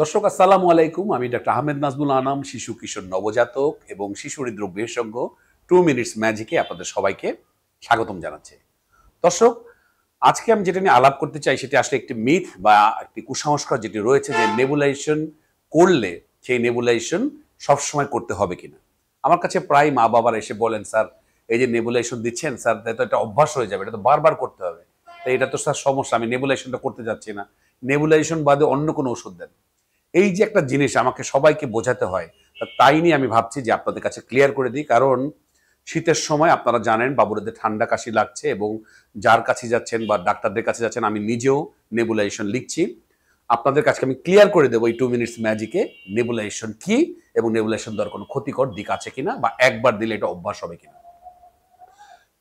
দর্শক আসসালামু আলাইকুম আমি ডক্টর আহমেদ নাজমুল আনাম শিশু কিশোর নবজাতক এবং শিশু হৃদরোগ বিশেষজ্ঞ টু মিনিটস ম্যাজিকে আপনাদের সবাইকে স্বাগতম জানাচ্ছি দর্শক আজকে আমি যেটা নিয়ে আলাপ করতে চাই সেটি আসলে একটি মিথ বা একটি কুসংস্কার যেটি রয়েছে যে নেবুলাইজেশন করলে সেই নেবুলাইজেশন সবসময় করতে হবে কিনা আমার কাছে প্রায় মা বাবারা এসে বলেন স্যার এই যে নেবুলাইজেশন দিচ্ছেন স্যার তো এটা অভ্যাস হয়ে যাবে এটা তো বারবার করতে হবে তাই এটা তো স্যার সমস্যা আমি নেবুলাইজেশনটা করতে যাচ্ছি না নেবুলাইজেশন বাদে অন্য কোনো ওষুধ দেন এই যে একটা জিনিস আমাকে সবাইকে বোঝাতে হয় তাই নিয়ে আমি ভাবছি যে আপনাদের কাছে ক্লিয়ার করে দিই কারণ শীতের সময় আপনারা জানেন বাবুরাদের ঠান্ডা কাশি লাগছে এবং যার কাছে যাচ্ছেন বা ডাক্তারদের কাছে যাচ্ছেন আমি নিজেও নেবুলাইজেশন লিখছি আপনাদের কাছে আমি ক্লিয়ার করে দেবো এই টু মিনিটস ম্যাজিকে নেবুলাইজেশন কি এবং নেবুলাইজেশন দেওয়ার কোনো ক্ষতিকর দিক আছে কিনা বা একবার দিলে এটা অভ্যাস হবে কিনা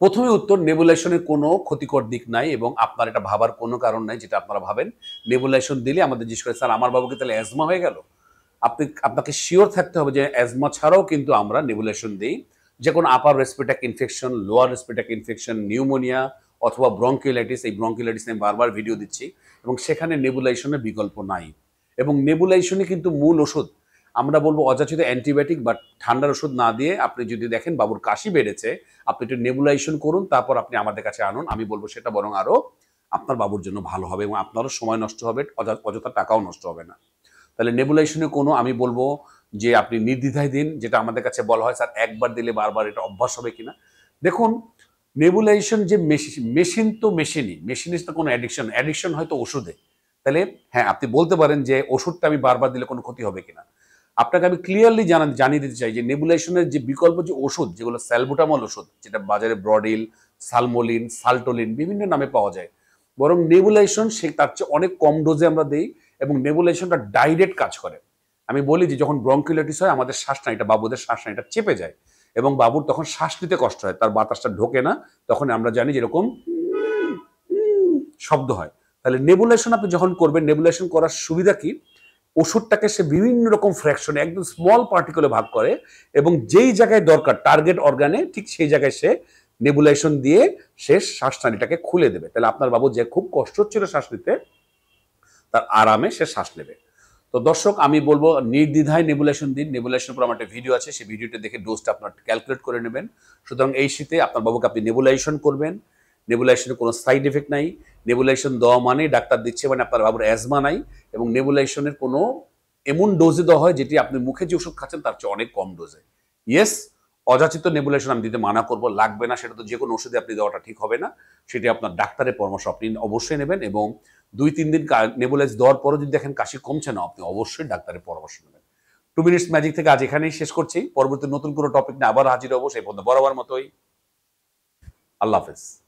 প্রথমে উত্তর নেবুলাইশনের কোনো ক্ষতিকর দিক নাই এবং আপনার এটা ভাবার কোনো কারণ নাই যেটা আপনারা ভাবেন নেবুলাইশন দিলে আমাদের জিজ্ঞেস করে স্যার আমার বাবুকে তাহলে অ্যাজমা হয়ে গেল আপনি আপনাকে শিওর থাকতে হবে যে অ্যাজমা ছাড়াও কিন্তু আমরা নেবুলেশন দিই যে কোনো upper respiratory infection lower respiratory infection pneumonia অথবা ব্রঙ্কিউলাইটিস এই ব্রঙ্কিউলাইটিস নিয়ে বারবার ভিডিও দিচ্ছি এবং সেখানে নেবুলাইশনের বিকল্প নাই এবং নেবুলাইশনই কিন্তু মূল ওষুধ আমরা বলবো অযাচিত অ্যান্টিবায়োটিক বা ঠান্ডার ওষুধ না দিয়ে আপনি যদি দেখেন বাবুর কাশি বেড়েছে আপনি একটু নেবুলাইজেশন করুন তারপর আপনি আমাদের কাছে আনুন আমি বলবো সেটা বরং আরও আপনার বাবুর জন্য ভালো হবে এবং আপনারও সময় নষ্ট হবে অযথা টাকাও নষ্ট হবে না তাহলে নেবুলাইজেশনে কোনো আমি বলবো যে আপনি নির্দ্বিধায় দিন যেটা আমাদের কাছে বলা হয় স্যার একবার দিলে বারবার এটা অভ্যাস হবে কিনা দেখুন নেবুলাইজেশন যে মেশিন তো মেশিনই মেশিনের তো কোনো অ্যাডিকশন অ্যাডিকশন হয়তো ওষুধে তাহলে হ্যাঁ আপনি বলতে পারেন যে ওষুধটা আমি বারবার দিলে কোনো ক্ষতি হবে কিনা আপনাকে আমি ক্লিয়ারলি জানা জানিয়ে দিতে চাই যে নেবুলেশনের যে বিকল্প যে ওষুধ যেগুলো স্যালবুটামল ওষুধ যেটা বাজারে ব্রডিল সালমোলিন সালটোলিন বিভিন্ন নামে পাওয়া যায় বরং নেবুলেশন সে তার চেয়ে অনেক কম ডোজে আমরা দিই এবং নেবুলেশনটা ডাইরেক্ট কাজ করে আমি বলি যে যখন ব্রঙ্কিউলাইটিস হয় আমাদের শ্বাসনালীটা বাবুদের শ্বাসনালীটা চেপে যায় এবং বাবুর তখন শ্বাস নিতে কষ্ট হয় তার বাতাসটা ঢোকে না তখন আমরা জানি যেরকম শব্দ হয় তাহলে নেবুলেশন আপনি যখন করবেন নেবুলেশন করার সুবিধা কি ওষুধটাকে সে বিভিন্ন রকম ফ্র্যাকশনে একদম স্মল পার্টিকুলে ভাগ করে এবং যেই জায়গায় দরকার টার্গেট অর্গানে ঠিক সেই জায়গায় সে নেবুলাইশন দিয়ে সে শ্বাসনালীটাকে খুলে দেবে তাহলে আপনার বাবু যে খুব কষ্ট হচ্ছিল শ্বাস নিতে তার আরামে সে শ্বাস নেবে তো দর্শক আমি বলবো নির্দ্বিধায় নেবুলেশন দিন নেবুলেশন উপর আমার একটা ভিডিও আছে সেই ভিডিওটা দেখে ডোজটা আপনার ক্যালকুলেট করে নেবেন সুতরাং এই শীতে আপনার বাবুকে আপনি নেবুলাইশন করবেন নেবুলাইশনের কোনো সাইড এফেক্ট নাই নেবুলাইশন দেওয়া মানে ডাক্তার দিচ্ছে মানে আপনার বাবুর অ্যাজমা নাই এবং নেবুলাইশনের কোনো এমন ডোজে দেওয়া হয় যেটি আপনি মুখে যে ওষুধ খাচ্ছেন তার চেয়ে অনেক কম ডোজে ইয়েস অযাচিত নেবুলেশন আমি দিতে মানা করব লাগবে না সেটা তো যে কোনো ওষুধে আপনি দেওয়াটা ঠিক হবে না সেটি আপনার ডাক্তারের পরামর্শ আপনি অবশ্যই নেবেন এবং দুই তিন দিন নেবুলাইজ দেওয়ার পরও যদি দেখেন কাশি কমছে না আপনি অবশ্যই ডাক্তারের পরামর্শ নেবেন টু মিনিটস ম্যাজিক থেকে আজ এখানেই শেষ করছি পরবর্তী নতুন কোনো টপিক নিয়ে আবার হাজির হবো সেই পর্যন্ত বরাবর মতোই আল্লাহ হাফেজ